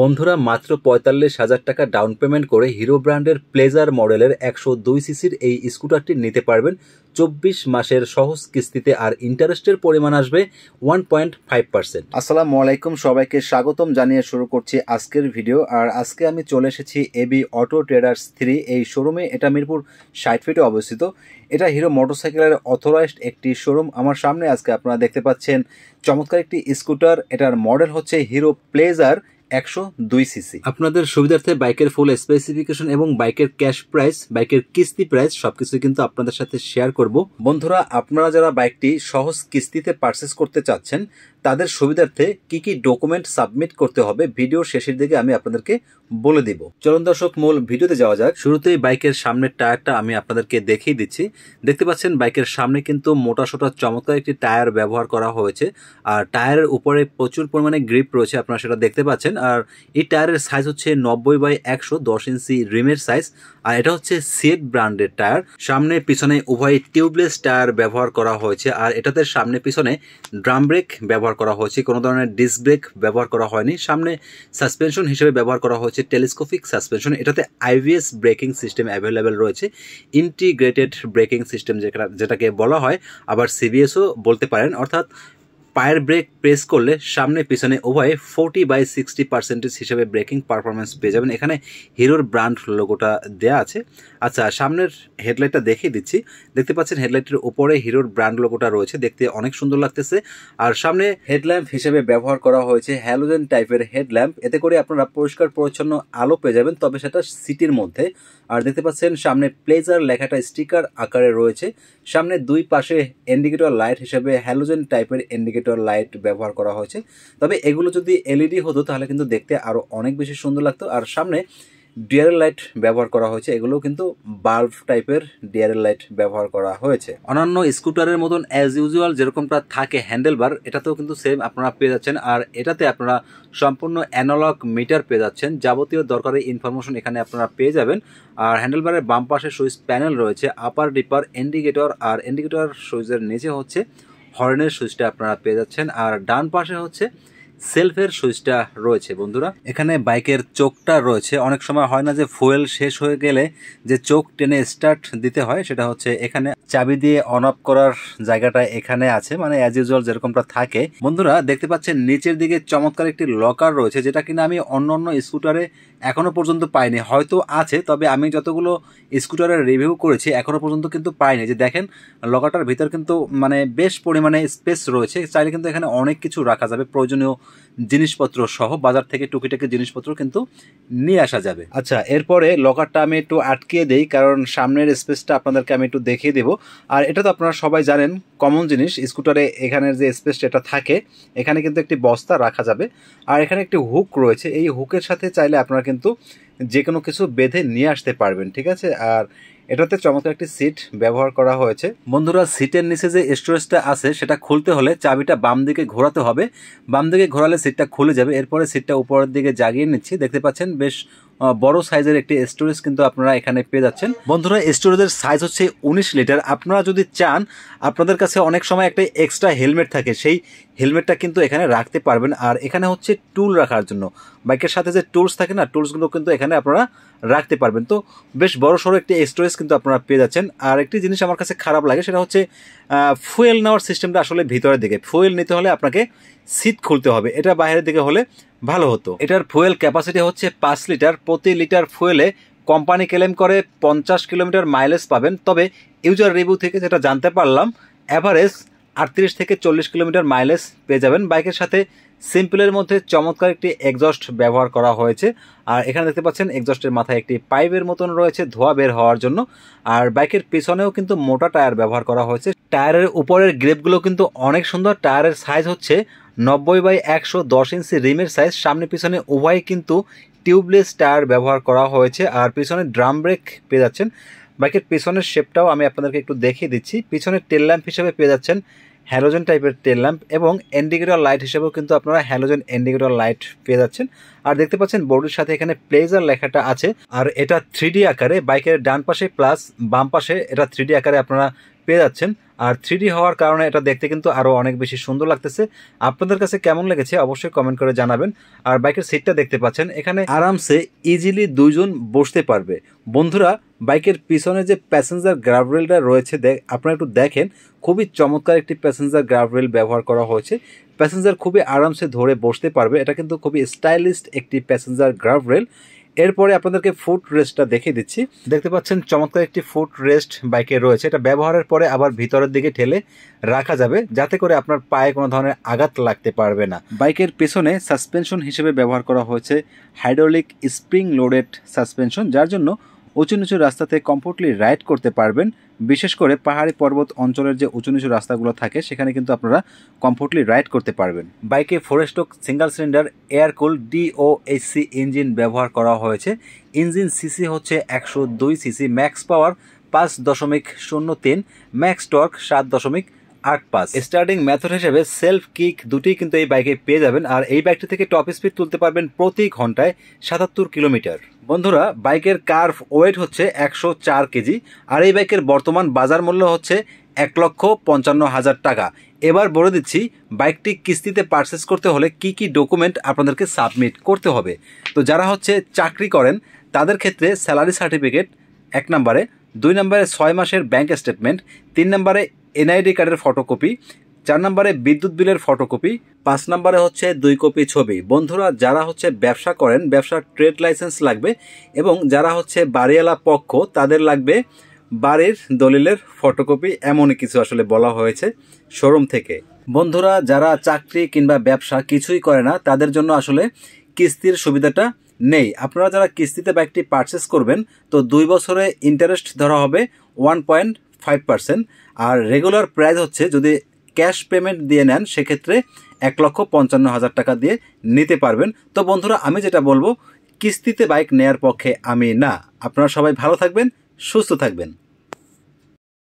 বন্ধুরা মাত্র পঁয়তাল্লিশ হাজার টাকা ডাউন পেমেন্ট করে হিরো ব্র্যান্ডের প্লেজার মডেলের একশো দুই সিসির এই স্কুটারটি নিতে পারবেন চব্বিশ মাসের সহজ কিস্তিতে আর ইন্টারেস্টের পরিমাণ আসবে ওয়ান পয়েন্ট ফাইভ পার্সেন্ট আসসালামু আলাইকুম সবাইকে স্বাগতম জানিয়ে শুরু করছি আজকের ভিডিও আর আজকে আমি চলে এসেছি এবি অটো ট্রেডার্স থ্রি এই শোরুমে এটা মিরপুর ষাট ফিটে অবস্থিত এটা হিরো মোটরসাইকেলের অথরাইজড একটি শোরুম আমার সামনে আজকে আপনারা দেখতে পাচ্ছেন চমৎকার একটি স্কুটার এটার মডেল হচ্ছে হিরো প্লেজার একশো দুই সিসি আপনাদের সুবিধার্থে বাইকের ফুল স্পেসিফিকেশন এবং বাইকের ক্যাশ প্রাইস বাইকের কিস্তি প্রাইস সবকিছু কিন্তু আপনাদের সাথে শেয়ার করব বন্ধুরা আপনারা যারা বাইকটি সহজ কিস্তিতে পারচেস করতে চাচ্ছেন তাদের সুবিধার্থে কি কি ডকুমেন্ট সাবমিট করতে হবে ভিডিও শেষের দিকে আমি আপনাদেরকে বলে দিব চলন দর্শক মূল ভিডিওতে যাওয়া যাক শুরুতেই বাইকের সামনের টায়ারটা আমি আপনাদেরকে দেখিয়ে দিচ্ছি দেখতে পাচ্ছেন বাইকের সামনে কিন্তু মোটা সোটা চমৎকার একটি টায়ার ব্যবহার করা হয়েছে আর টায়ারের উপরে প্রচুর পরিমাণে গ্রিপ রয়েছে আপনারা সেটা দেখতে পাচ্ছেন আর এই টায়ারের সাইজ হচ্ছে নব্বই বাই একশো দশ ইঞ্চি রিমের সাইজ আর এটা হচ্ছে সেট ব্র্যান্ডের টায়ার সামনে পিছনে উভয় টিউবলেস টায়ার ব্যবহার করা হয়েছে আর এটাতে সামনে পিছনে ড্রাম ব্রেক ব্যবহার ব্যবহার করা হয়েছে কোনো ধরনের ডিস্ক ব্রেক ব্যবহার করা হয়নি সামনে সাসপেনশন হিসেবে ব্যবহার করা হয়েছে টেলিস্কোপিক সাসপেনশন এটাতে আইভিএস ব্রেকিং সিস্টেম অ্যাভেলেবেল রয়েছে ইন্টিগ্রেটেড ব্রেকিং সিস্টেম যেটা যেটাকে বলা হয় আবার সিবিএসও বলতে পারেন অর্থাৎ পায়ের ব্রেক প্রেস করলে সামনে পিছনে উভয়ে ফোর্টি বাই সিক্সটি পার্সেন্টেজ হিসেবে ব্রেকিং পারফরমেন্স পেয়ে যাবেন এখানে হিরোর ব্র্যান্ড লোগোটা দেয়া আছে আচ্ছা সামনের হেডলাইটটা দেখিয়ে দিচ্ছি দেখতে পাচ্ছেন হেডলাইটের উপরে হিরোর ব্র্যান্ড লোগোটা রয়েছে দেখতে অনেক সুন্দর লাগতেছে আর সামনে হেডল্যাম্প হিসেবে ব্যবহার করা হয়েছে হ্যালোজেন টাইপের হেডল্যাম্প এতে করে আপনারা পরিষ্কার পরিচ্ছন্ন আলো পেয়ে যাবেন তবে সেটা সিটির মধ্যে আর দেখতে পাচ্ছেন সামনে প্লেজার লেখাটা স্টিকার আকারে রয়েছে সামনে দুই পাশে ইন্ডিকেটর লাইট হিসেবে হ্যালোজেন টাইপের ইন্ডিকেটর ইন্ডিকেটর লাইট ব্যবহার করা হয়েছে তবে এগুলো যদি এলইডি e হতো তাহলে কিন্তু দেখতে আরও অনেক বেশি সুন্দর লাগতো আর সামনে ডিয়ারের লাইট ব্যবহার করা হয়েছে এগুলোও কিন্তু বাল্ব টাইপের ডিয়ারের লাইট ব্যবহার করা হয়েছে অন্যান্য স্কুটারের মতন অ্যাজ ইউজুয়াল যেরকমটা থাকে হ্যান্ডেল বার এটাতেও কিন্তু সেম আপনারা পেয়ে যাচ্ছেন আর এটাতে আপনারা সম্পূর্ণ অ্যানালগ মিটার পেয়ে যাচ্ছেন যাবতীয় দরকারি ইনফরমেশন এখানে আপনারা পেয়ে যাবেন আর হ্যান্ডেল বারের বাম পাশে সুইচ প্যানেল রয়েছে আপার ডিপার ইন্ডিকেটর আর ইন্ডিকেটর সুইচের নিচে হচ্ছে হর্নের সুইচটা আপনারা পেয়ে যাচ্ছেন আর ডান পাশে হচ্ছে সেলফের সুইচটা রয়েছে বন্ধুরা এখানে বাইকের চোখটা রয়েছে অনেক সময় হয় না যে ফুয়েল শেষ হয়ে গেলে যে চোখ টেনে স্টার্ট দিতে হয় সেটা হচ্ছে এখানে চাবি দিয়ে অন অফ করার জায়গাটা এখানে আছে মানে অ্যাজ ইউজুয়াল যেরকমটা থাকে বন্ধুরা দেখতে পাচ্ছেন নিচের দিকে চমৎকার একটি লকার রয়েছে যেটা কিনা আমি অন্য অন্য স্কুটারে এখনো পর্যন্ত পাইনি হয়তো আছে তবে আমি যতগুলো স্কুটারের রিভিউ করেছি এখনো পর্যন্ত কিন্তু পাইনি যে দেখেন লকারটার ভিতর কিন্তু মানে বেশ পরিমাণে স্পেস রয়েছে চাইলে কিন্তু এখানে অনেক কিছু রাখা যাবে প্রয়োজনীয় জিনিসপত্র সহ বাজার থেকে টুকিটাকি জিনিসপত্র কিন্তু নিয়ে আসা যাবে আচ্ছা এরপরে লকারটা আমি একটু আটকিয়ে দিই কারণ সামনের স্পেসটা আপনাদেরকে আমি একটু দেখিয়ে দেব আর এটা তো আপনারা সবাই জানেন কমন জিনিস স্কুটারে এখানের যে স্পেসটা এটা থাকে এখানে কিন্তু একটি বস্তা রাখা যাবে আর এখানে একটি হুক রয়েছে এই হুকের সাথে চাইলে আপনারা কিন্তু যে কোনো কিছু বেঁধে নিয়ে আসতে পারবেন ঠিক আছে আর এটাতে চমৎকার একটি সিট ব্যবহার করা হয়েছে বন্ধুরা সিটের নিচে যে স্টোরেজটা আছে সেটা খুলতে হলে চাবিটা বাম দিকে ঘোরাতে হবে বাম দিকে ঘোরালে সিটটা খুলে যাবে এরপরে সিটটা উপরের দিকে জাগিয়ে নিচ্ছি দেখতে পাচ্ছেন বেশ বড় সাইজের একটি স্টোরেজ কিন্তু আপনারা এখানে পেয়ে যাচ্ছেন বন্ধুরা স্টোরেজের সাইজ হচ্ছে উনিশ লিটার আপনারা যদি চান আপনাদের কাছে অনেক সময় একটা এক্সট্রা হেলমেট থাকে সেই হেলমেটটা কিন্তু এখানে রাখতে পারবেন আর এখানে হচ্ছে টুল রাখার জন্য বাইকের সাথে যে টুলস থাকে না টুলসগুলো কিন্তু এখানে আপনারা রাখতে পারবেন তো বেশ বড় সড়ো একটি স্টোরেজ কিন্তু আপনারা পেয়ে যাচ্ছেন আর একটি জিনিস আমার কাছে খারাপ লাগে সেটা হচ্ছে ফুয়েল নেওয়ার সিস্টেমটা আসলে ভিতরের দিকে ফুয়েল নিতে হলে আপনাকে সিট খুলতে হবে এটা বাইরের দিকে হলে ভালো হতো এটার ফুয়েল ক্যাপাসিটি হচ্ছে পাঁচ লিটার প্রতি লিটার ফুয়েলে কোম্পানি ক্লেম করে পঞ্চাশ কিলোমিটার মাইলেজ পাবেন তবে ইউজার রিভিউ থেকে যেটা জানতে পারলাম অ্যাভারেজ আটত্রিশ থেকে চল্লিশ কিলোমিটার মাইলেজ পেয়ে যাবেন বাইকের সাথে সিম্পলের মধ্যে চমৎকার একটি এক্সস্ট ব্যবহার করা হয়েছে আর এখানে দেখতে পাচ্ছেন এক্সস্টের মাথায় একটি পাইপের মতন রয়েছে ধোয়া বের হওয়ার জন্য আর বাইকের পিছনেও কিন্তু মোটা টায়ার ব্যবহার করা হয়েছে টায়ারের উপরের গ্রেপগুলো কিন্তু অনেক সুন্দর টায়ারের সাইজ হচ্ছে নব্বই বাই একশো দশ ইঞ্চি রিমের সাইজ সামনে পিছনে উভয় কিন্তু টিউবলেস টায়ার ব্যবহার করা হয়েছে আর পিছনে ড্রাম ব্রেক পেয়ে যাচ্ছেন বাইকের পিছনের শেপটাও আমি আপনাদেরকে একটু দেখিয়ে দিচ্ছি পিছনের টেল ল্যাম্প হিসেবে পেয়ে যাচ্ছেন হ্যালোজেন টাইপের টেল ল্যাম্প এবং ইন্ডিকেটর লাইট হিসেবেও কিন্তু আপনারা হ্যালোজেন ইন্ডিকেটর লাইট পেয়ে যাচ্ছেন আর দেখতে পাচ্ছেন বোর্ডের সাথে এখানে প্লেজার লেখাটা আছে আর এটা থ্রি আকারে বাইকের ডান পাশে প্লাস বাম পাশে এটা থ্রি আকারে আপনারা পেয়ে যাচ্ছেন আর থ্রি হওয়ার কারণে এটা দেখতে কিন্তু আরও অনেক বেশি সুন্দর লাগতেছে আপনাদের কাছে কেমন লেগেছে অবশ্যই কমেন্ট করে জানাবেন আর বাইকের সিটটা দেখতে পাচ্ছেন এখানে আরামসে ইজিলি দুইজন বসতে পারবে বন্ধুরা বাইকের পিছনে যে প্যাসেঞ্জার গ্রাভরেলটা রয়েছে আপনারা একটু দেখেন খুবই চমৎকার একটি প্যাসেঞ্জার গ্রাভরেল ব্যবহার করা হয়েছে প্যাসেঞ্জার খুবই আরামসে ধরে বসতে পারবে এটা কিন্তু খুবই স্টাইলিশ একটি প্যাসেঞ্জার গ্রাভরেল এরপরে আপনাদেরকে ফুট রেস্টটা দেখিয়ে দিচ্ছি দেখতে পাচ্ছেন চমৎকার একটি ফুট রেস্ট বাইকে রয়েছে এটা ব্যবহারের পরে আবার ভিতরের দিকে ঠেলে রাখা যাবে যাতে করে আপনার পায়ে কোনো ধরনের আঘাত লাগতে পারবে না বাইকের পেছনে সাসপেনশন হিসেবে ব্যবহার করা হয়েছে হাইড্রোলিক স্প্রিং লোডেড সাসপেনশন যার জন্য উঁচু নিচু রাস্তাতে কমফোর্টলি রাইড করতে পারবেন বিশেষ করে পাহাড়ি পর্বত অঞ্চলের যে উঁচু নিচু রাস্তাগুলো থাকে সেখানে কিন্তু আপনারা কমফোর্টলি রাইড করতে পারবেন বাইকে ফোরেস্টক সিঙ্গেল সিলিন্ডার এয়ারকুল ডিওএসসি ইঞ্জিন ব্যবহার করা হয়েছে ইঞ্জিন সিসি হচ্ছে একশো দুই সিসি ম্যাক্স পাওয়ার পাঁচ দশমিক শূন্য তিন ম্যাক্স টর্ক সাত দশমিক আট পাঁচ স্টার্টিং মেথড হিসেবে সেলফ কিক দুটি কিন্তু এই বাইকে পেয়ে যাবেন আর এই বাইকটি থেকে টপ স্পিড তুলতে পারবেন প্রতি ঘন্টায় সাতাত্তর কিলোমিটার বন্ধুরা বাইকের কার্ভ ওয়েট হচ্ছে একশো চার কেজি আর এই বাইকের বর্তমান বাজার মূল্য হচ্ছে এক লক্ষ পঞ্চান্ন হাজার টাকা এবার বলে দিচ্ছি বাইকটি কিস্তিতে পারচেস করতে হলে কি কি ডকুমেন্ট আপনাদেরকে সাবমিট করতে হবে তো যারা হচ্ছে চাকরি করেন তাদের ক্ষেত্রে স্যালারি সার্টিফিকেট এক নম্বরে দুই নম্বরে ছয় মাসের ব্যাঙ্ক স্টেটমেন্ট তিন নম্বরে এনআইডি কার্ডের ফটোকপি চার নম্বরে বিদ্যুৎ বিলের ফটোকপি পাঁচ নম্বরে হচ্ছে দুই কপি ছবি বন্ধুরা যারা হচ্ছে ব্যবসা করেন ব্যবসার ট্রেড লাইসেন্স লাগবে এবং যারা হচ্ছে বাড়িওয়ালা পক্ষ তাদের লাগবে বাড়ির দলিলের ফটোকপি এমনই কিছু আসলে বলা হয়েছে শোরুম থেকে বন্ধুরা যারা চাকরি কিংবা ব্যবসা কিছুই করে না তাদের জন্য আসলে কিস্তির সুবিধাটা নেই আপনারা যারা কিস্তিতে বাইকটি পারচেস করবেন তো দুই বছরে ইন্টারেস্ট ধরা হবে ওয়ান পয়েন্ট ফাইভ পার্সেন্ট আর রেগুলার প্রাইস হচ্ছে যদি ক্যাশ পেমেন্ট দিয়ে নেন সেক্ষেত্রে এক লক্ষ পঞ্চান্ন হাজার টাকা দিয়ে নিতে পারবেন তো বন্ধুরা আমি যেটা বলবো কিস্তিতে বাইক নেয়ার পক্ষে আমি না আপনারা সবাই ভালো থাকবেন সুস্থ থাকবেন